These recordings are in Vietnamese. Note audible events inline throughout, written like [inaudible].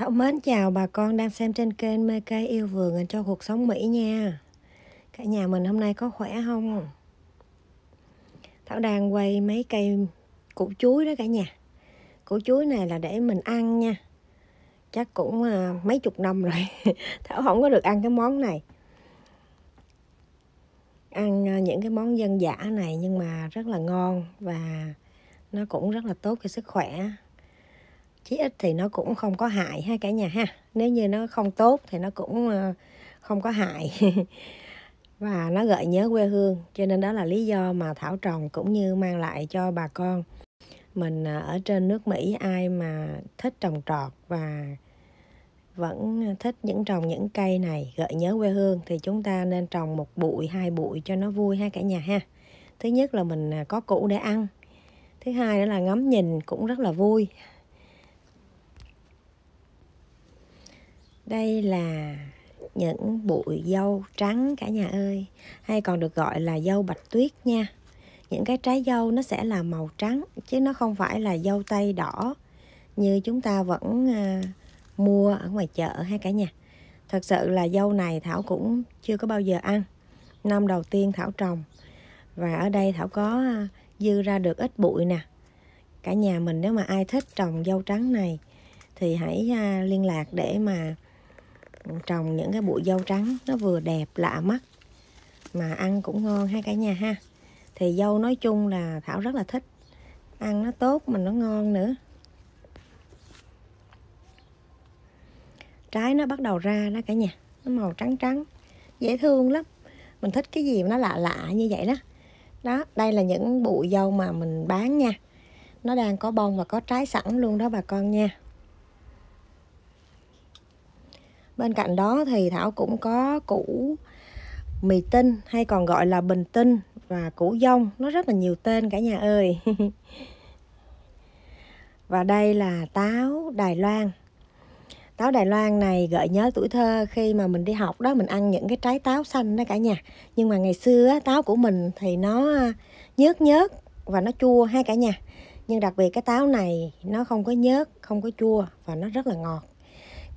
Thảo mến chào bà con đang xem trên kênh Mê Cây Yêu Vườn cho cuộc sống Mỹ nha Cả nhà mình hôm nay có khỏe không? Thảo đang quay mấy cây củ chuối đó cả nhà Củ chuối này là để mình ăn nha Chắc cũng à, mấy chục năm rồi [laughs] Thảo không có được ăn cái món này Ăn à, những cái món dân dã này nhưng mà rất là ngon Và nó cũng rất là tốt cho sức khỏe chí ít thì nó cũng không có hại ha cả nhà ha nếu như nó không tốt thì nó cũng ờ, không có hại [laughs] và nó gợi nhớ quê hương cho nên đó là lý do mà thảo trồng cũng như mang lại cho bà con mình ờ, ở trên nước Mỹ ai mà thích trồng trọt và vẫn thích những trồng những cây này gợi nhớ quê hương thì chúng ta nên trồng một bụi hai bụi cho nó vui ha cả nhà ha thứ nhất là mình à, có củ để ăn thứ hai nữa là ngắm nhìn cũng rất là vui Đây là những bụi dâu trắng cả nhà ơi Hay còn được gọi là dâu bạch tuyết nha Những cái trái dâu nó sẽ là màu trắng Chứ nó không phải là dâu tây đỏ Như chúng ta vẫn à, mua ở ngoài chợ ha cả nhà Thật sự là dâu này Thảo cũng chưa có bao giờ ăn Năm đầu tiên Thảo trồng Và ở đây Thảo có à, dư ra được ít bụi nè Cả nhà mình nếu mà ai thích trồng dâu trắng này Thì hãy à, liên lạc để mà trồng những cái bụi dâu trắng nó vừa đẹp lạ mắt mà ăn cũng ngon hai cả nhà ha thì dâu nói chung là thảo rất là thích ăn nó tốt mà nó ngon nữa trái nó bắt đầu ra đó cả nhà nó màu trắng trắng dễ thương lắm mình thích cái gì mà nó lạ lạ như vậy đó đó đây là những bụi dâu mà mình bán nha nó đang có bông và có trái sẵn luôn đó bà con nha bên cạnh đó thì thảo cũng có củ mì tinh hay còn gọi là bình tinh và củ dông nó rất là nhiều tên cả nhà ơi [laughs] và đây là táo đài loan táo Đài Loan này gợi nhớ tuổi thơ khi mà mình đi học đó mình ăn những cái trái táo xanh đó cả nhà nhưng mà ngày xưa táo của mình thì nó nhớt nhớt và nó chua hai cả nhà nhưng đặc biệt cái táo này nó không có nhớt không có chua và nó rất là ngọt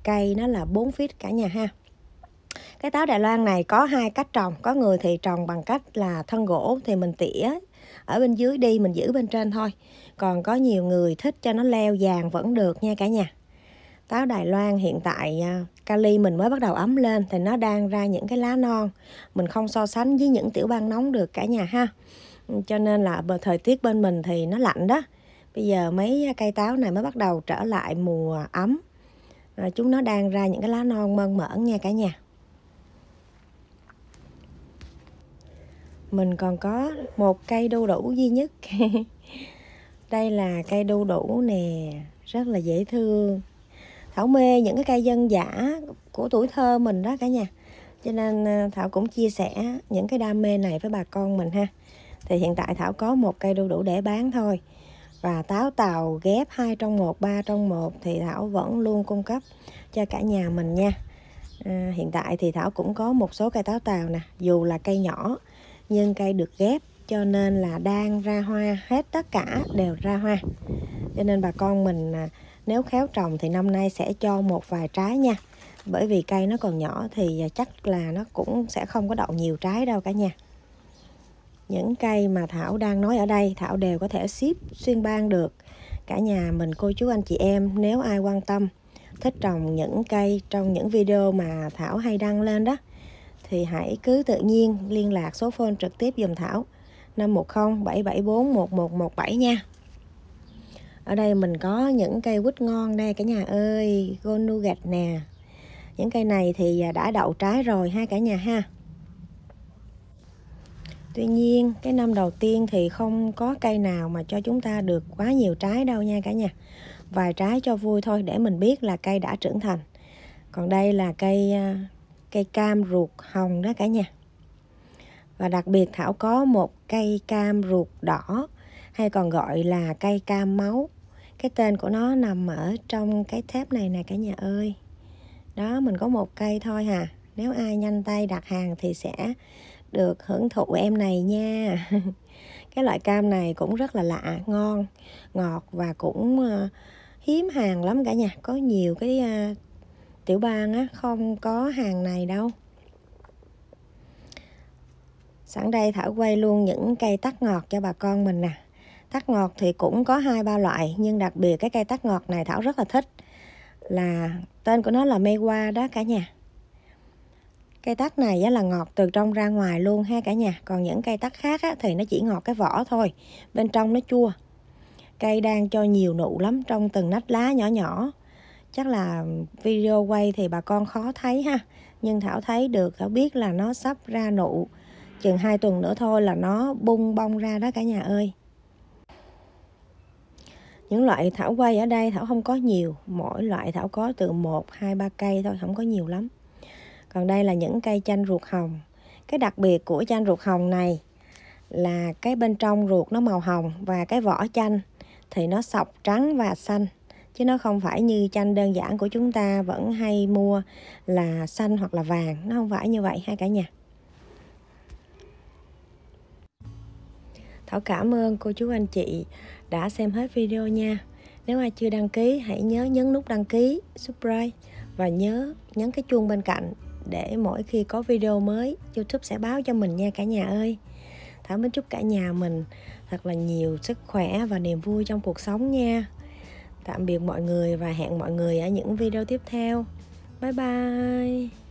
cây nó là 4 feet cả nhà ha cái táo Đài Loan này có hai cách trồng có người thì trồng bằng cách là thân gỗ thì mình tỉa ở bên dưới đi mình giữ bên trên thôi còn có nhiều người thích cho nó leo vàng vẫn được nha cả nhà táo Đài Loan hiện tại Kali à, mình mới bắt đầu ấm lên thì nó đang ra những cái lá non mình không so sánh với những tiểu bang nóng được cả nhà ha cho nên là thời tiết bên mình thì nó lạnh đó bây giờ mấy cây táo này mới bắt đầu trở lại mùa ấm à, chúng nó đang ra những cái lá non mơn mởn nha cả nhà mình còn có một cây đu đủ duy nhất [laughs] đây là cây đu đủ nè rất là dễ thương thảo mê những cái cây dân dã của tuổi thơ mình đó cả nhà cho nên à, thảo cũng chia sẻ những cái đam mê này với bà con mình ha thì hiện tại thảo có một cây đu đủ để bán thôi và táo tàu ghép hai trong một ba trong một thì Thảo vẫn luôn cung cấp cho cả nhà mình nha à, hiện tại thì Thảo cũng có một số cây táo tàu nè dù là cây nhỏ nhưng cây được ghép cho nên là đang ra hoa hết tất cả đều ra hoa cho nên bà con mình à, nếu khéo trồng thì năm nay sẽ cho một vài trái nha bởi vì cây nó còn nhỏ thì à, chắc là nó cũng sẽ không có đậu nhiều trái đâu cả nhà những cây mà Thảo đang nói ở đây Thảo đều có thể ship xuyên ban được cả nhà mình cô chú anh chị em nếu ai quan tâm thích trồng những cây trong những video mà Thảo hay đăng lên đó thì hãy cứ tự nhiên liên lạc số phone trực tiếp dùm Thảo 510 774 1117 nha ở đây mình có những cây quýt ngon đây cả nhà ơi Gold gạch nè những cây này thì à, đã đậu trái rồi ha cả nhà ha Tuy nhiên cái năm đầu tiên thì không có cây nào mà cho chúng ta được quá nhiều trái đâu nha cả nhà Vài trái cho vui thôi để mình biết là cây đã trưởng thành Còn đây là cây à, cây cam ruột hồng đó cả nhà Và đặc biệt Thảo có một cây cam ruột đỏ hay còn gọi là cây cam máu Cái tên của nó nằm ở trong cái thép này nè cả nhà ơi Đó mình có một cây thôi hà Nếu ai nhanh tay đặt hàng thì sẽ được hưởng thụ em này nha [laughs] cái loại cam này cũng rất là lạ ngon ngọt và cũng ờ, hiếm hàng lắm cả nhà có nhiều cái ờ, tiểu bang á không có hàng này đâu sẵn đây thảo quay luôn những cây tắc ngọt cho bà con mình nè tắc ngọt thì cũng có hai ba loại nhưng đặc biệt cái cây tắc ngọt này thảo rất là thích là tên của nó là mê qua đó cả nhà cây tắc này á, là ngọt từ trong ra ngoài luôn ha cả nhà còn những cây tắc khác á, thì nó chỉ ngọt cái vỏ thôi bên trong nó chua cây đang cho nhiều nụ lắm trong từng nách lá nhỏ nhỏ chắc là video quay thì bà con khó thấy ha nhưng thảo thấy được thảo biết là nó sắp ra nụ chừng hai tuần nữa thôi là nó bung bông ra đó cả nhà ơi những loại thảo quay ở đây thảo không có nhiều mỗi loại thảo có từ một hai ba cây thôi không có nhiều lắm còn đây là những cây chanh ruột hồng cái đặc biệt của chanh ruột hồng này là cái bên trong ruột nó màu hồng và cái vỏ chanh thì nó sọc trắng và xanh chứ nó không phải như chanh đơn giản của chúng ta vẫn hay mua là xanh hoặc là vàng nó không phải như vậy hai cả nhà Thảo cảm ơn cô chú anh chị đã xem hết video nha nếu ai chưa đăng ký hãy nhớ nhấn nút đăng ký subscribe và nhớ nhấn cái chuông bên cạnh để mỗi khi có video mới YouTube sẽ báo cho mình nha cả nhà ơi. Thảo Minh chúc cả nhà mình thật là nhiều sức khỏe và niềm vui trong cuộc sống nha. Tạm biệt mọi người và hẹn mọi người ở những video tiếp theo. Bye bye.